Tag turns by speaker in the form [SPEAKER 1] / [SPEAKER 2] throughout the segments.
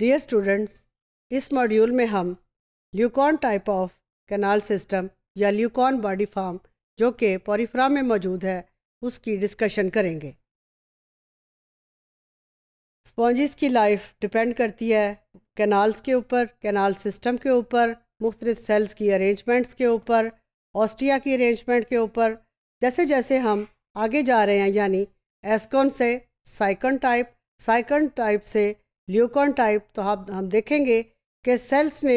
[SPEAKER 1] Dear students इस module में हम leucon type of canal system या ल्यूकॉन बॉडी फार्म जो कि पोरीफ्रा में मौजूद है उसकी डिस्कशन करेंगे स्पॉन्जिस की लाइफ डिपेंड करती है कैनाल्स के ऊपर कैनाल सिस्टम के ऊपर मुख्तलिफ सेल्स की अरेंजमेंट्स के ऊपर ऑस्ट्रिया की अरेंजमेंट के ऊपर जैसे जैसे हम आगे जा रहे हैं यानी एस्कॉन से साइकन टाइप साइकन टाइप से ल्यूकॉन टाइप तो आप हम देखेंगे कि सेल्स ने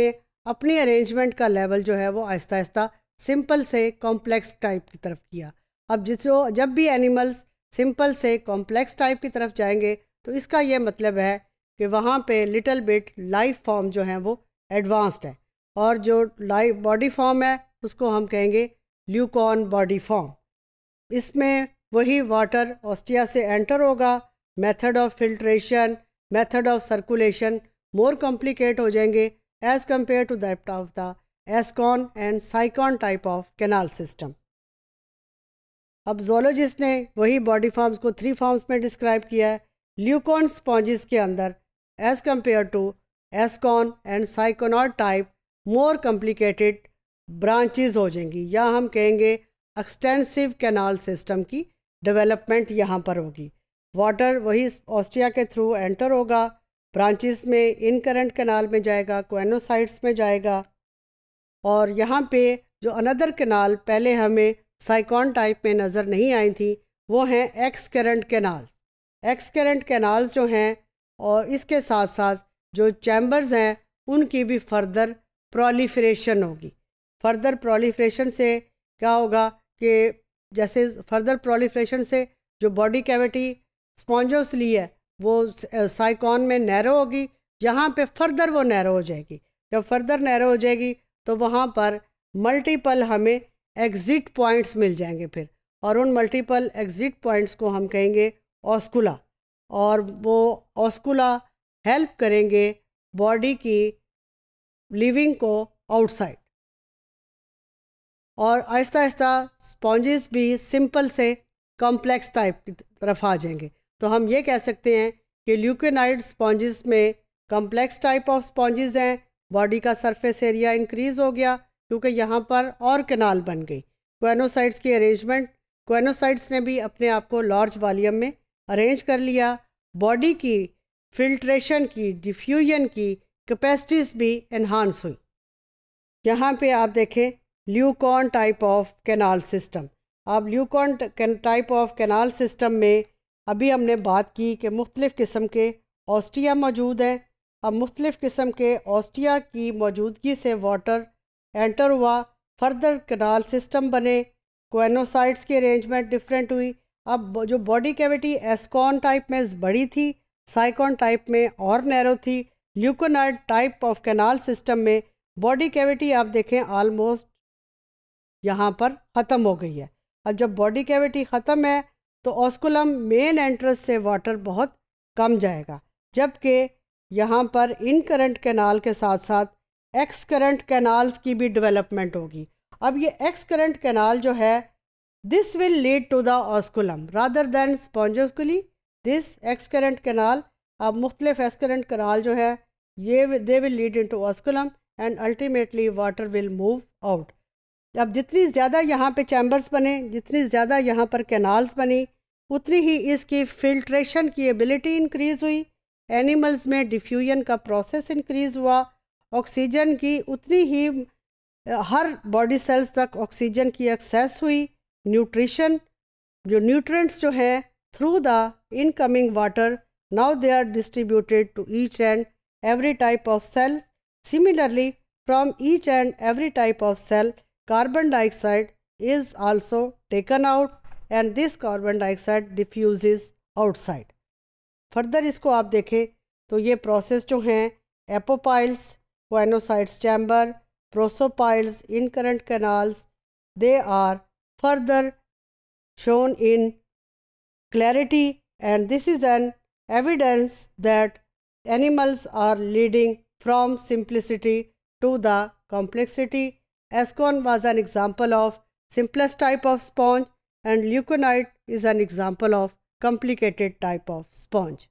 [SPEAKER 1] अपनी अरेंजमेंट का लेवल जो है वो आहिस्ता आहिस्ता सिंपल से कॉम्प्लेक्स टाइप की तरफ किया अब जिस जब भी एनिमल्स सिंपल से कॉम्प्लेक्स टाइप की तरफ जाएंगे तो इसका यह मतलब है कि वहाँ पे लिटल बिट लाइफ फॉर्म जो है वो एडवांस्ड है और जो लाइफ बॉडी फॉर्म है उसको हम कहेंगे ल्यूकॉन बॉडी फॉर्म इसमें वही वाटर ऑस्टिया से एंटर होगा method of filtration method of circulation more complicate हो जाएंगे as compare to that of the ascon and sycon type of canal system अब जोलॉजिस्ट ने वही बॉडी फॉर्म्स को थ्री फॉर्म्स में डिस्क्राइब किया है ल्यूकॉन स्पॉन्जिस के अंदर as compare to ascon and syconoid type more complicated branches हो जाएंगी या हम कहेंगे एक्सटेंसिव कैनाल सिस्टम की डेवलपमेंट यहाँ पर होगी वाटर वही ऑस्ट्रिया के थ्रू एंटर होगा ब्रांचेस में इन करंट कनाल में जाएगा कोनोसाइड्स में जाएगा और यहाँ पे जो अनदर कनाल पहले हमें साइकॉन टाइप में नज़र नहीं आई थी वो हैं excurrent canals excurrent canals जो हैं और इसके साथ साथ जो चैम्बर्स हैं उनकी भी फर्दर प्रोलीफ्रेशन होगी फर्दर प्रोलीफ्रेशन से क्या होगा कि जैसे फर्दर प्रोलीफ्रेशन से जो बॉडी कैविटी स्पॉन्जोस ली है वो साइकॉन में नैरो होगी जहाँ पे फर्दर वो नैरो हो जाएगी जब फर्दर नैरो हो जाएगी तो वहाँ पर मल्टीपल हमें एग्ज़िट पॉइंट्स मिल जाएंगे फिर और उन मल्टीपल एग्ज़िट पॉइंट्स को हम कहेंगे ऑस्कुला और वो ऑस्कुला हेल्प करेंगे बॉडी की लिविंग को आउटसाइड और आहिस्ता आहिस्ता स्पॉन्जेस भी सिंपल से कॉम्प्लेक्स टाइप की तरफ आ जाएंगे तो हम ये कह सकते हैं कि ल्यूकेनाइड स्पॉन्जेस में कम्प्लेक्स टाइप ऑफ स्पॉन्जेस हैं बॉडी का सरफेस एरिया इंक्रीज़ हो गया क्योंकि यहाँ पर और कनाल बन गई क्वेनोसाइट्स की अरेंजमेंट क्वेनोसाइट्स ने भी अपने आप को लार्ज वॉलीम में अरेंज कर लिया बॉडी की फिल्ट्रेशन की डिफ्यूजन की कैपेसिटीज़ भी इन्हांस हुई यहाँ पे आप देखें leucon type of canal system आप leucon type of canal system में अभी हमने बात की कि मुख्तलिफ़ किस्म के ऑस्टिया मौजूद हैं अब मुख्तलिफ़ किस्म के ऑस्टिया की मौजूदगी से वाटर एंटर हुआ फर्दर कनाल सिस्टम बने कोनोसाइट्स की अरेंजमेंट डिफरेंट हुई अब जो बॉडी कैविटी एस्कॉन टाइप में बड़ी थी साइकॉन टाइप में और नैरो थी leuconoid type of canal system में बॉडी कैविटी आप देखें आलमोस्ट यहाँ पर ख़त्म हो गई है अब जब बॉडी कैविटी ख़त्म है तो ऑस्कुलम मेन एंट्रेंस से वाटर बहुत कम जाएगा जबकि यहाँ पर इन करंट कैनाल के साथ साथ एक्स करंट कैनाल्स की भी डेवलपमेंट होगी अब ये एक्स करंट कैनाल जो है this will lead to the osculum rather than spongocoel this excurrent canal अब मुख्तलिफ एक्स करंट कैनाल जो है ये they will lead into osculum and ultimately water will move out अब जितनी ज़्यादा यहाँ पे चैम्बर्स बने जितनी ज़्यादा यहाँ पर कैनाल्स बनी उतनी ही इसकी फिल्ट्रेशन की एबिलिटी इंक्रीज़ हुई एनिमल्स में डिफ्यूजन का प्रोसेस इंक्रीज़ हुआ ऑक्सीजन की उतनी ही हर बॉडी सेल्स तक ऑक्सीजन की एक्सेस हुई न्यूट्रिशन जो न्यूट्रेंट्स जो हैं through the incoming water now they are distributed to each and every type of cell similarly from each and every type of cell carbon dioxide is also taken out and this carbon dioxide diffuses outside. further isko aap dekhe to ye process jo hain apopyles choanocytes chamber prosopyles incurrent canals they are further shown in clarity and this is an evidence that animals are leading from simplicity to the complexity Ascon was an example of simplest type of sponge and leuconite is an example of complicated type of sponge.